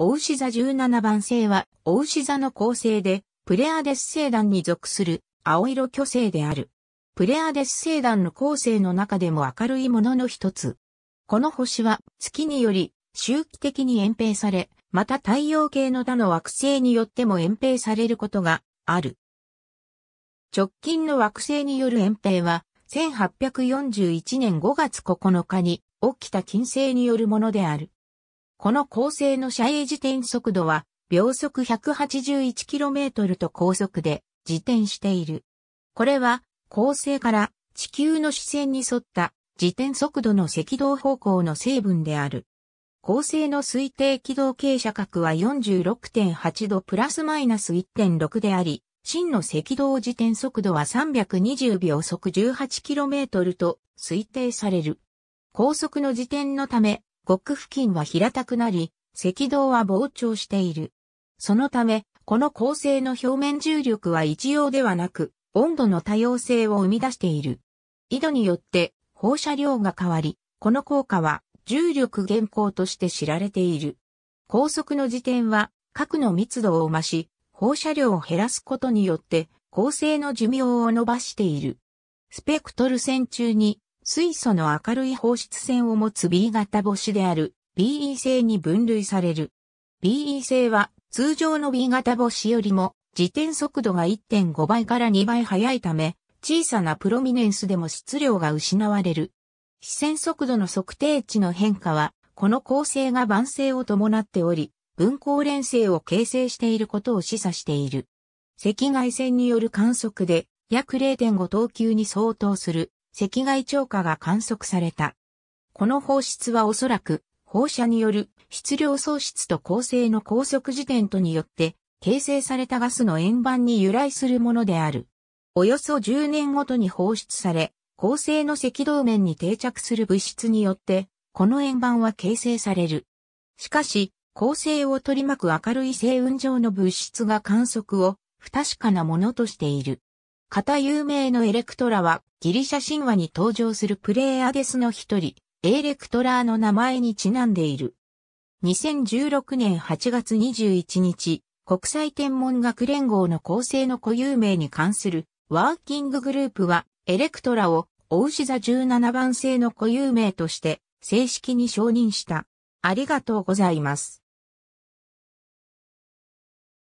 大牛座17番星は、大牛座の構成で、プレアデス星団に属する青色巨星である。プレアデス星団の構成の中でも明るいものの一つ。この星は月により周期的に延平され、また太陽系の他の惑星によっても延平されることがある。直近の惑星による延平は、1841年5月9日に起きた金星によるものである。この構成の射影自転速度は秒速 181km と高速で自転している。これは恒星から地球の視線に沿った自転速度の赤道方向の成分である。恒星の推定軌道傾斜角は46.8度プラスマイナス1.6であり、真の赤道自転速度は320秒速 18km と推定される。高速の自転のため、極付近は平たくなり、赤道は膨張している。そのため、この構成の表面重力は一様ではなく、温度の多様性を生み出している。緯度によって放射量が変わり、この効果は重力減光として知られている。高速の時点は核の密度を増し、放射量を減らすことによって、構成の寿命を伸ばしている。スペクトル線中に水素の明るい放出線を持つ B 型星である BE 星に分類される。BE 星は通常の B 型星よりも自転速度が1.5倍から2倍速いため、小さなプロミネンスでも質量が失われる。視線速度の測定値の変化は、この構成が晩成を伴っており、分光連星を形成していることを示唆している。赤外線による観測で、約0.5等級に相当する赤外超過が観測された。この放出はおそらく放射による質量喪失と構成の高速時点とによって形成されたガスの円盤に由来するものである。およそ10年ごとに放出され、恒星の赤道面に定着する物質によって、この円盤は形成される。しかし、恒星を取り巻く明るい星雲上の物質が観測を不確かなものとしている。型有名のエレクトラはギリシャ神話に登場するプレイアデスの一人、エレクトラーの名前にちなんでいる。2016年8月21日、国際天文学連合の構成の固有名に関するワーキンググループは、エレクトラをウ牛座17番星の固有名として正式に承認した。ありがとうございます。